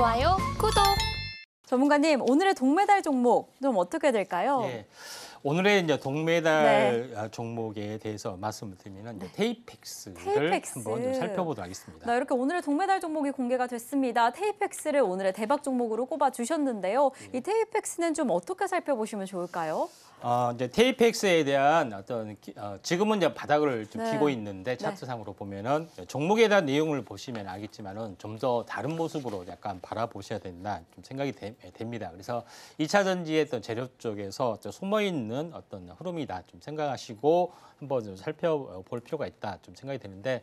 좋아요, 구독. 전문가님, 오늘의 동메달 종목 좀 어떻게 될까요? 예. 오늘의 이제 동메달 네. 아, 종목에 대해서 말씀을 드리면 네. 테이펙스를 테이펙스. 한번 좀 살펴보도록 하겠습니다. 네, 이렇게 오늘의 동메달 종목이 공개가 됐습니다. 테이펙스를 오늘의 대박 종목으로 꼽아 주셨는데요. 네. 예. 이 테이펙스는 좀 어떻게 살펴보시면 좋을까요? 어, 이제 테이펙스에 대한 어떤 기, 어, 지금은 이제 바닥을 좀 네. 기고 있는데 네. 차트상으로 보면은 종목에 대한 내용을 보시면 알겠지만은 좀 더 다른 모습으로 약간 바라보셔야 된다 좀 생각이 되, 예, 됩니다. 그래서 이차 전지의 어떤 재료 쪽에서 숨어 있는 어떤 흐름이다 좀 생각하시고 한번 좀 살펴볼 필요가 있다 좀 생각이 되는데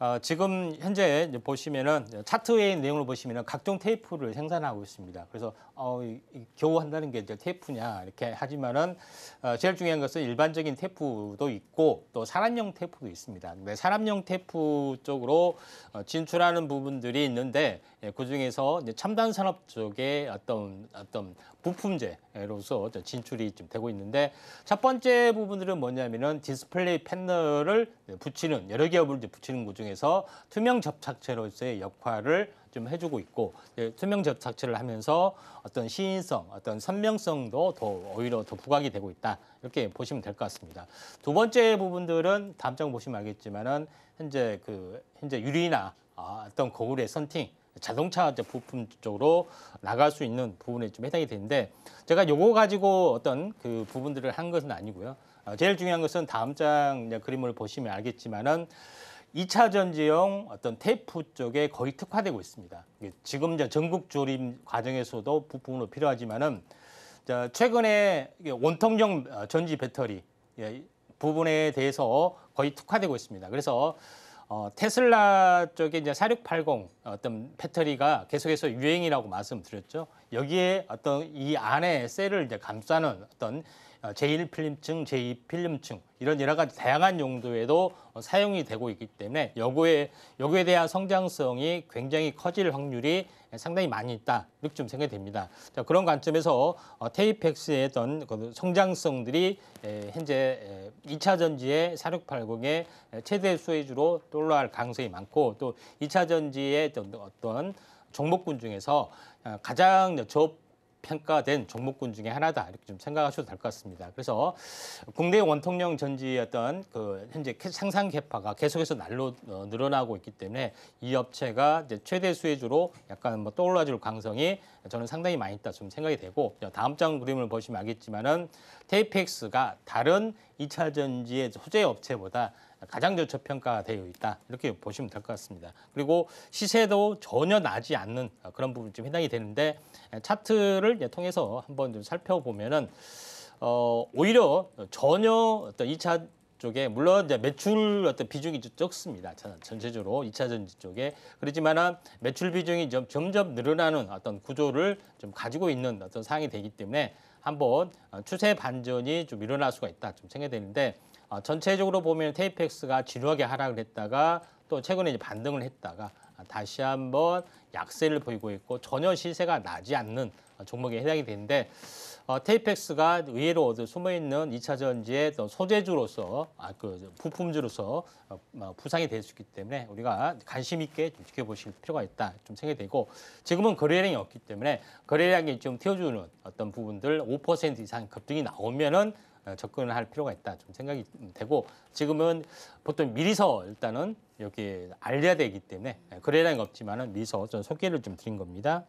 어, 지금 현재 보시면은 차트의 내용을 보시면은 각종 테이프를 생산하고 있습니다. 그래서 어, 이, 겨우 한다는 게 이제 테이프냐 이렇게 하지만은 어, 제일 중요한 것은 일반적인 테이프도 있고 또 사람형 태프도 있습니다. 근데 사람형 태프 쪽으로 어, 진출하는 부분들이 있는데 예, 그 중에서 첨단 산업 쪽에 어떤 어떤 부품재로서 진출이 좀 되고 있는데 첫 번째 부분들은 뭐냐면은 디스플레이 패널을 붙이는 여러 기업을 붙이는 것 그 중에서 투명 접착제로서의 역할을 좀 해주고 있고 투명적 자체를 하면서 어떤 시인성, 어떤 선명성도 더 오히려 더 부각이 되고 있다 이렇게 보시면 될 것 같습니다. 두 번째 부분들은 다음 장 보시면 알겠지만은 현재 그 현재 유리나 아, 어떤 거울의 선팅 자동차 부품 쪽으로 나갈 수 있는 부분에 좀 해당이 되는데 제가 요거 가지고 어떤 그 부분들을 한 것은 아니고요. 아, 제일 중요한 것은 다음 장 그림을 보시면 알겠지만은 2차 전지용 어떤 테이프 쪽에 거의 특화되고 있습니다. 지금 전국 조립 과정에서도 부품으로 필요하지만은 최근에 원통형 어, 전지 배터리 예, 부분에 대해서 거의 특화되고 있습니다. 그래서 어, 테슬라 쪽에 이제 4680 어떤 배터리가 계속해서 유행이라고 말씀드렸죠. 여기에 어떤 이 안에 셀을 이제 감싸는 어떤 어, 제1필름증, 제2필름증 이런 여러 가지 다양한 용도에도 어, 사용이 되고 있기 때문에 여고에 여고에 대한 성장성이 굉장히 커질 확률이 상당히 많이 있다 이렇게 좀 생각이 됩니다. 자, 그런 관점에서 어, 테이펙스의 어떤 그 성장성들이 현재 2차 전지의 4680의 최대 수혜주로 떠 올라갈 가능성이 많고 또 2차 전지의 어떤 종목군 중에서 가장 저 평가된 종목군 중에 하나다 이렇게 좀 생각하셔도 될 것 같습니다. 그래서 국내 원통형 전지였던그 현재 생산 개파가 계속해서 날로 어, 늘어나고 있기 때문에 이 업체가 이제 최대 수혜주로 약간 뭐떠올라질 가능성이 저는 상당히 많이 있다 좀 생각이 되고 다음 장 그림을 보시면 알겠지만은 테이펙스가 다른 이차 전지의 소재 업체보다 가장 저평가되어 있다 이렇게 보시면 될 것 같습니다. 그리고 시세도 전혀 나지 않는 그런 부분 좀 해당이 되는데 차트를 통해서 한번 좀 살펴보면은 어, 오히려 전혀 어떤 2차 쪽에 물론 이제 매출 어떤 비중이 적습니다. 전체적으로 이차 전지 쪽에 그렇지만은 매출 비중이 좀 점점 늘어나는 어떤 구조를 좀 가지고 있는 어떤 상황이 되기 때문에 한번 추세 반전이 좀 일어날 수가 있다 좀 챙겨야 되는데 아, 전체적으로 보면 테이펙스가 지루하게 하락을 했다가 또 최근에 이제 반등을 했다가 다시 한번 약세를 보이고 있고 전혀 시세가 나지 않는 종목에 해당이 되는데 어, 테이펙스가 의외로 숨어있는 이차전지의 소재주로서 아, 그 부품주로서 어, 뭐 부상이 될 수 있기 때문에 우리가 관심 있게 좀 지켜보실 필요가 있다 좀 생각이 되고 지금은 거래량이 없기 때문에 거래량이 좀 튀어주는 어떤 부분들 5% 이상 급등이 나오면은 어, 접근을 할 필요가 있다 좀 생각이 되고 지금은 보통 미리서 일단은 여기 알려야 되기 때문에 예, 그래라는 없지만은 미리서 좀 소개를 좀 드린 겁니다.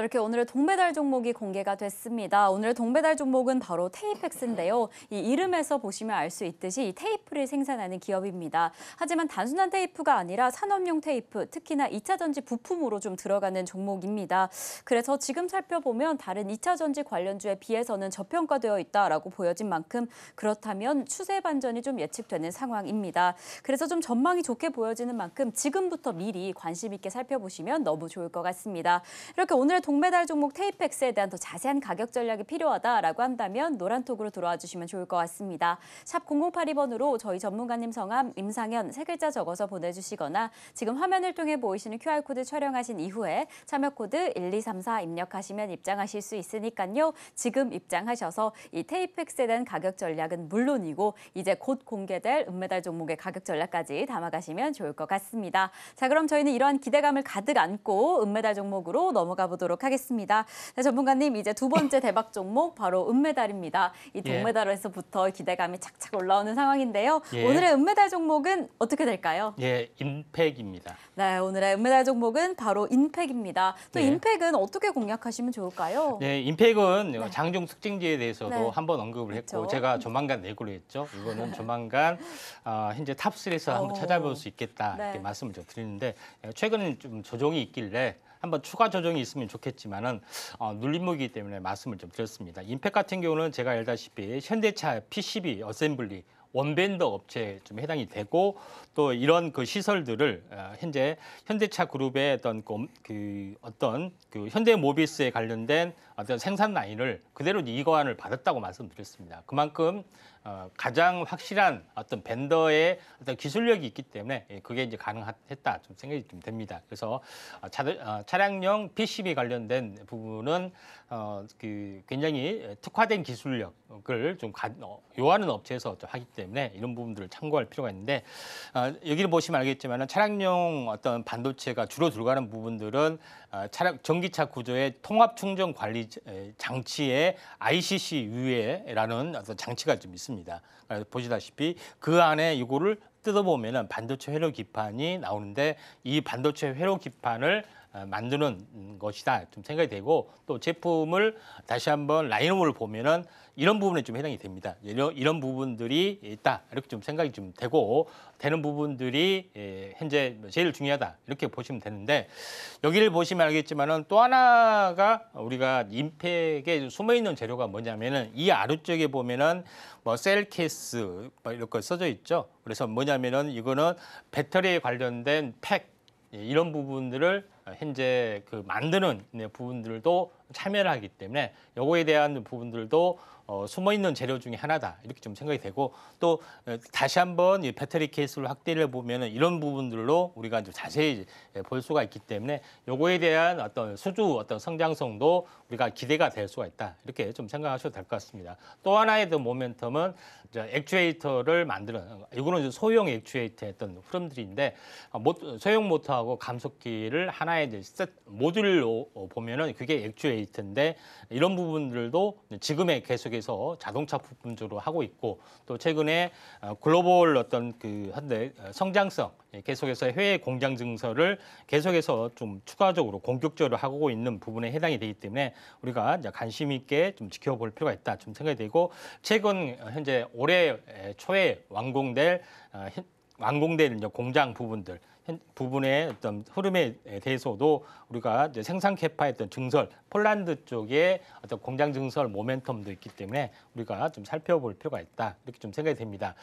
이렇게 오늘의 동메달 종목이 공개가 됐습니다. 오늘의 동메달 종목은 바로 테이펙스인데요. 이 이름에서 보시면 알 수 있듯이 테이프를 생산하는 기업입니다. 하지만 단순한 테이프가 아니라 산업용 테이프, 특히나 2차 전지 부품으로 좀 들어가는 종목입니다. 그래서 지금 살펴보면 다른 2차 전지 관련주에 비해서는 저평가되어 있다라고 보여진 만큼 그렇다면 추세 반전이 좀 예측되는 상황입니다. 그래서 좀 전망이 좋게 보여지는 만큼 지금부터 미리 관심 있게 살펴보시면 너무 좋을 것 같습니다. 이렇게 오늘 동메달 종목 테이펙스에 대한 더 자세한 가격 전략이 필요하다라고 한다면 노란톡으로 돌아와 주시면 좋을 것 같습니다. 샵 0082번으로 저희 전문가님 성함 임상현 세 글자 적어서 보내주시거나 지금 화면을 통해 보이시는 QR코드 촬영하신 이후에 참여 코드 1234 입력하시면 입장하실 수 있으니까요. 지금 입장하셔서 이 테이펙스에 대한 가격 전략은 물론이고 이제 곧 공개될 은메달 종목의 가격 전략까지 담아가시면 좋을 것 같습니다. 자 그럼 저희는 이러한 기대감을 가득 안고 은메달 종목으로 넘어가 보도록 보도록 하겠습니다. 네, 전문가님 이제 두 번째 대박 종목 바로 은메달입니다. 이 예. 동메달에서부터 기대감이 착착 올라오는 상황인데요. 예. 오늘의 은메달 종목은 어떻게 될까요? 예, 인팩입니다. 네, 오늘의 은메달 종목은 바로 인팩입니다. 또 예. 인팩은 어떻게 공략하시면 좋을까요? 네, 인팩은 네. 장중 특징지에 대해서도 네. 한번 언급을 했고 그렇죠. 제가 조만간 내고로 했죠. 이거는 조만간 아, 어, 현재 탑3에서 한번 찾아볼 수 있겠다 네. 이렇게 말씀을 드리는데 예, 최근에 좀 조정이 있길래 한번 추가 조정이 있으면 좋겠지만은 어, 눌림목이기 때문에 말씀을 좀 드렸습니다. 임팩 같은 경우는 제가 알다시피 현대차 PCB 어셈블리 원밴더 업체에 좀 해당이 되고 또 이런 그 시설들을 어, 현재 현대차 그룹의 어떤 그 어떤 그 현대모비스에 관련된 어떤 생산 라인을 그대로 이거안을 받았다고 말씀드렸습니다. 그만큼 어, 가장 확실한 어떤 벤더의 어떤 기술력이 있기 때문에 예, 그게 이제 가능했다 좀 생각이 좀 됩니다. 그래서 차, 어, 어, 차량용 PCB 관련된 부분은 어, 그 굉장히 특화된 기술력을 좀 가, 어, 요하는 업체에서 하기 때문에 이런 부분들을 참고할 필요가 있는데 어, 여기를 보시면 알겠지만 차량용 어떤 반도체가 주로 들어가는 부분들은 어, 차량 전기차 구조의 통합 충전 관리 장치에 ICC 유예라는 어떤 장치가 좀 있습니다. 보시다시피 그 안에 이거를 뜯어보면 은 반도체 회로 기판이 나오는데 이 반도체 회로 기판을 어, 만드는 것이다 좀 생각이 되고 또 제품을 다시 한번 라인업을 보면은 이런 부분에 좀 해당이 됩니다. 이런, 이런 부분들이 있다 이렇게 좀 생각이 좀 되고 되는 부분들이 예, 현재 뭐 제일 중요하다 이렇게 보시면 되는데 여기를 보시면 알겠지만은 또 하나가 우리가 임팩에 숨어 있는 재료가 뭐냐면은 이 아래쪽에 보면은 뭐 셀케이스 뭐이렇게 써져 있죠. 그래서 뭐냐면은 이거는 배터리에 관련된 팩 예, 이런 부분들을 현재 그 만드는 네, 부분들도 참여를 하기 때문에 요거에 대한 부분들도 어, 숨어있는 재료 중에 하나다 이렇게 좀 생각이 되고 또 어, 다시 한번 이 배터리 케이스를 확대를 보면 이런 부분들로 우리가 좀 자세히 예, 볼 수가 있기 때문에 요거에 대한 어떤 수주 어떤 성장성도 우리가 기대가 될 수가 있다 이렇게 좀 생각하셔도 될 것 같습니다. 또 하나의 더 모멘텀은 이제 액추에이터를 만드는 이거는 소형 액추에이터 했던 흐름들인데 어, 소형 모터하고 감속기를 하나의 이제 모듈로 보면은 그게 액추에이터인데 이런 부분들도 지금의 계속 쪽에서 자동차 부품 주로 하고 있고 또 최근에 어, 글로벌 어떤 그현데 어, 성장성 예, 계속해서 해외 공장 증설을 계속해서 좀 추가적으로 공격적으로 하고 있는 부분에 해당이 되기 때문에 우리가 이제 관심 있게 좀 지켜볼 필요가 있다 좀 생각이 되고 최근 어, 현재 올해 초에 완공될 완공될 이제 공장 부분들 부분의 어떤 흐름에 대해서도 우리가 이제 생산 캐파의 어 증설, 폴란드 쪽의 어떤 공장 증설 모멘텀도 있기 때문에 우리가 좀 살펴볼 필요가 있다 이렇게 좀 생각이 됩니다.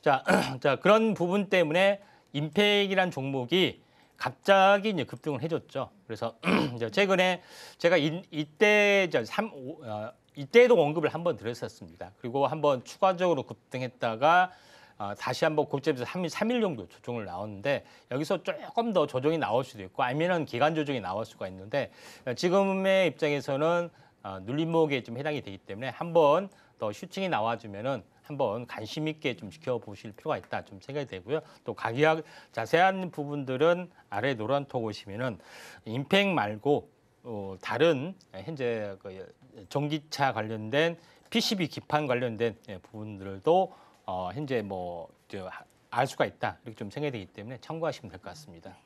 자, 자 그런 부분 때문에 임팩이란 종목이 갑자기 이제 급등을 해줬죠. 그래서 이제 최근에 제가 이, 이때 저 3, 5, 어, 이때도 언급을 한번 드렸었습니다. 그리고 한번 추가적으로 급등했다가 어, 다시 한번 고점에서 3일, 3일 정도 조정을 나왔는데 여기서 조금 더 조정이 나올 수도 있고 아니면 기간 조정이 나올 수가 있는데 지금의 입장에서는 어, 눌림목에 좀 해당이 되기 때문에 한번 더 슈팅이 나와주면은 한번 관심 있게 좀 지켜보실 필요가 있다 좀 생각이 되고요. 또 가격 자세한 부분들은 아래 노란 톡 오시면은 임팩 말고 어, 다른 현재 그 전기차 관련된 PCB 기판 관련된 예, 부분들도 어, 현재 뭐알 수가 있다 이렇게 좀 생각이 되기 때문에 참고하시면 될 것 같습니다.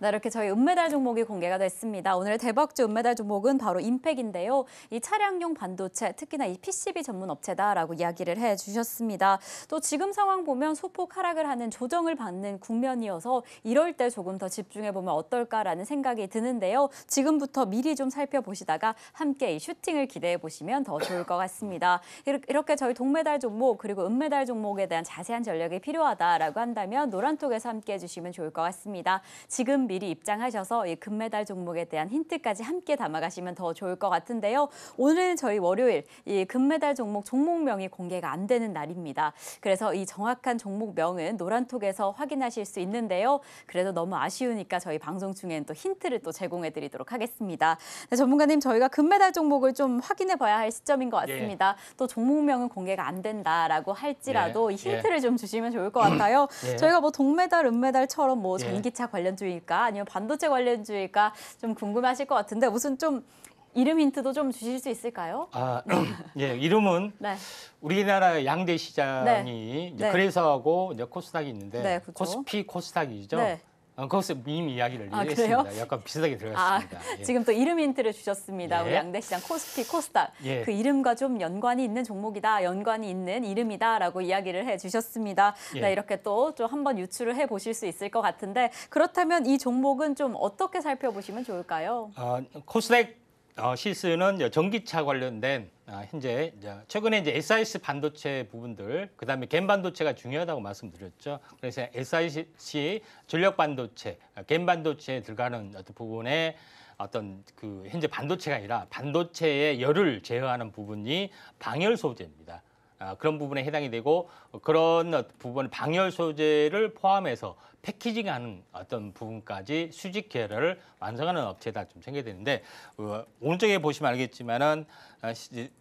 네, 이렇게 저희 은메달 종목이 공개가 됐습니다. 오늘의 대박주 은메달 종목은 바로 임팩인데요. 이 차량용 반도체, 특히나 이 PCB 전문 업체다라고 이야기를 해주셨습니다. 또 지금 상황 보면 소폭 하락을 하는 조정을 받는 국면이어서 이럴 때 조금 더 집중해보면 어떨까라는 생각이 드는데요. 지금부터 미리 좀 살펴보시다가 함께 이 슈팅을 기대해보시면 더 좋을 것 같습니다. 이렇게 저희 동메달 종목 그리고 은메달 종목에 대한 자세한 전략이 필요하다라고 한다면 노란톡에서 함께해 주시면 좋을 것 같습니다. 지금 미리 입장하셔서 이 금메달 종목에 대한 힌트까지 함께 담아가시면 더 좋을 것 같은데요. 오늘은 저희 월요일 이 금메달 종목 종목명이 공개가 안 되는 날입니다. 그래서 이 정확한 종목명은 노란톡에서 확인하실 수 있는데요. 그래도 너무 아쉬우니까 저희 방송 중에는 또 힌트를 또 제공해드리도록 하겠습니다. 네, 전문가님 저희가 금메달 종목을 좀 확인해 봐야 할 시점인 것 예. 같습니다. 예. 또 종목명은 공개가 안 된다라고 할지라도 예. 힌트를 예. 좀 주시면 좋을 것 같아요. 예. 저희가 뭐 동메달, 은메달처럼 뭐 예. 전기차 관련 주일까 아니면 반도체 관련 주일까 좀 궁금하실 것 같은데 무슨 좀 이름 힌트도 좀 주실 수 있을까요? 아, 예, 이름은 네. 우리나라 양대 시장이 네. 이제 네. 그래서하고 이제 코스닥이 있는데 네, 그렇죠. 코스피 코스닥이죠. 네. 그것에 어, 미 이야기를 아, 해했습니다요 약간 비슷하게 들어갔습니다. 아, 예. 지금 또 이름 힌트를 주셨습니다. 예. 우리 양대시장 코스피, 코스닥 예. 그 이름과 좀 연관이 있는 종목이다, 연관이 있는 이름이다라고 이야기를 해주셨습니다. 예. 네, 이렇게 또 좀 한번 유추를 해보실 수 있을 것 같은데 그렇다면 이 종목은 좀 어떻게 살펴보시면 좋을까요? 아, 코스닥 어, 실스는 전기차 관련된 아, 현재 이제 최근에 이제 SIS 반도체 부분들 그다음에 갬 반도체가 중요하다고 말씀드렸죠. 그래서 SIS 전력 반도체, 갬 아, 반도체에 들어가는 어떤 부분에 어떤 그 현재 반도체가 아니라 반도체의 열을 제어하는 부분이 방열 소재입니다. 아, 그런 부분에 해당이 되고 그런 부분 방열 소재를 포함해서 패키징하는 어떤 부분까지 수직 계열을 완성하는 업체다 좀챙겨야 되는데 어, 오른쪽에 보시면 알겠지만은 어,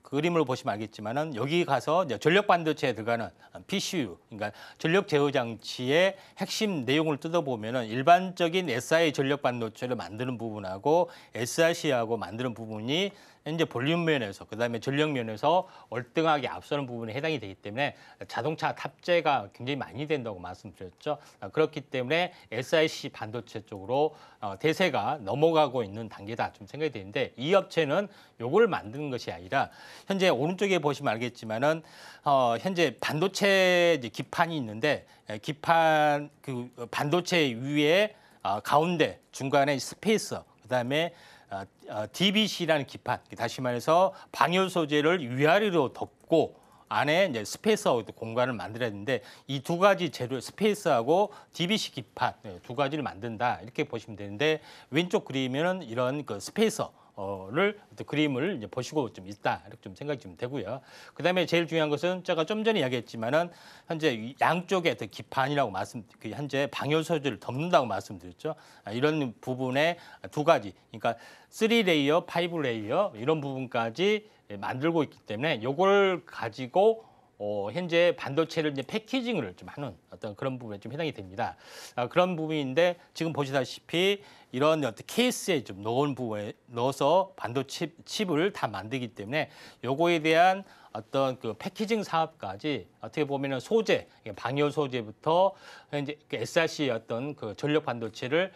그 그림을 보시면 알겠지만은 여기 가서 전력 반도체에 들어가는 PCU 그러니까 전력 제어 장치의 핵심 내용을 뜯어보면은 일반적인 SI 전력 반도체를 만드는 부분하고 SRC하고 만드는 부분이 현재 볼륨 면에서 그다음에 전력 면에서 월등하게 앞서는 부분에 해당이 되기 때문에 자동차 탑재가 굉장히 많이 된다고 말씀드렸죠. 아, 그렇기 때문에 SIC 반도체 쪽으로 어, 대세가 넘어가고 있는 단계다 좀 생각이 되는데 이 업체는 요걸 만드는 것이 아니라 현재 오른쪽에 보시면 알겠지만은 어, 현재 반도체 이제 기판이 있는데 에, 예, 기판 그 반도체 위에 어, 가운데 중간에 스페이서 그다음에 어, 어 DBC라는 기판 다시 말해서 방열 소재를 위아래로 덮고 안에 이제 스페이스하고 공간을 만들어야 되는데 이 두 가지 재료 스페이스하고 DBC 기판 네, 두 가지를 만든다 이렇게 보시면 되는데 왼쪽 그림에는 이런 그 스페이스 를 어떤 그림을 이제 보시고 좀 있다 이렇게 좀 생각이 좀 되고요. 그다음에 제일 중요한 것은 제가 좀 전에 이야기했지만은 현재 양쪽에더 기판이라고 말씀 그 현재 방열 소재를 덮는다고 말씀드렸죠. 아, 이런 부분에 두 가지 그러니까 3레이어, 5레이어 이런 부분까지 예, 만들고 있기 때문에 이걸 가지고 어, 현재 반도체를 이제 패키징을 좀 하는 어떤 그런 부분에 좀 해당이 됩니다. 아, 그런 부분인데 지금 보시다시피 이런 어떤 케이스에 좀 넣은 부분에 넣어서 반도체 칩을 다 만들기 때문에 요거에 대한 어떤 그 패키징 사업까지 어떻게 보면은 소재, 방열 소재부터 현 이제 그 SRC의 어떤 그 전력 반도체를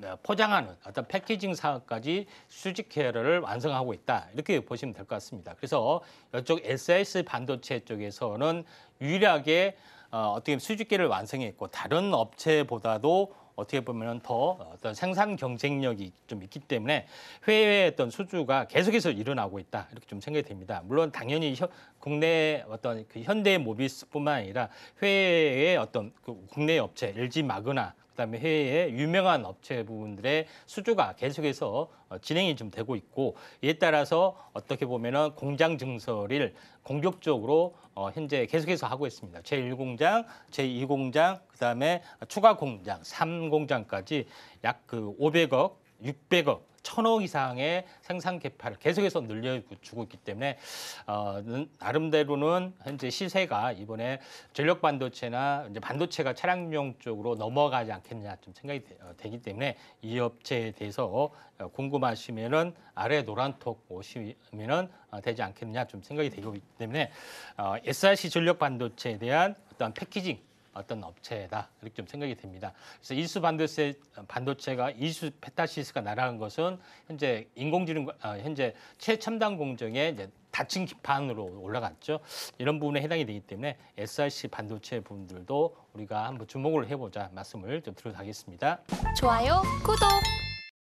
네, 포장하는 어떤 패키징 사업까지 수직 회를 완성하고 있다 이렇게 보시면 될 것 같습니다. 그래서 이쪽 SAS 반도체 쪽에서는 유일하게 어, 어떻게 수직계를 완성했고 다른 업체보다도 어떻게 보면 더 어떤 생산 경쟁력이 좀 있기 때문에 해외의 어떤 수주가 계속해서 일어나고 있다 이렇게 좀 생각이 됩니다. 물론 당연히 국내 어떤 그 현대 모비스뿐만 아니라 해외의 어떤 그 국내 업체 LG 마그나 그다음에 해외의 유명한 업체 부분들의 수주가 계속해서 어, 진행이 좀 되고 있고 이에 따라서 어떻게 보면은 공장 증설을 공격적으로 어 현재 계속해서 하고 있습니다. 제1공장, 제2공장, 그다음에 추가 공장, 3공장까지 약 그 500억, 600억 천억 이상의 생산 개파를 계속해서 늘려주고 있기 때문에 어, 나름대로는 현재 시세가 이번에 전력 반도체나 이제 반도체가 차량용 쪽으로 넘어가지 않겠냐 느좀 생각이 되, 어, 기 때문에 이 업체에 대해서 어, 궁금하시면은 아래 노란톡 오시면은 어, 되지 않겠냐 느좀 생각이 되기 고있 때문에 어, SRC 전력 반도체에 대한 어떤 패키징 어떤 업체다 이렇게 좀 생각이 됩니다. 그래서 일수 반도체, 반도체가 일수 페타시스가 날아간 것은 현재 인공지능 아, 현재 최첨단 공정에 이제 닫힌 기판으로 올라갔죠. 이런 부분에 해당이 되기 때문에 SRC 반도체 분들도 우리가 한번 주목을 해보자 말씀을 좀 드리도록 하겠습니다. 좋아요, 구독.